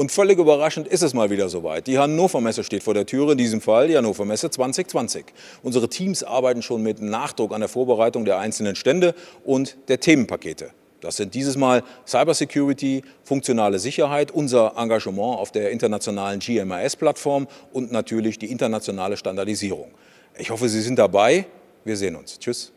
Und völlig überraschend ist es mal wieder soweit. Die Hannover Messe steht vor der Türe, in diesem Fall die Hannover Messe 2020. Unsere Teams arbeiten schon mit Nachdruck an der Vorbereitung der einzelnen Stände und der Themenpakete. Das sind dieses Mal Cybersecurity, funktionale Sicherheit, unser Engagement auf der internationalen GMAS-Plattform und natürlich die internationale Standardisierung. Ich hoffe, Sie sind dabei. Wir sehen uns. Tschüss.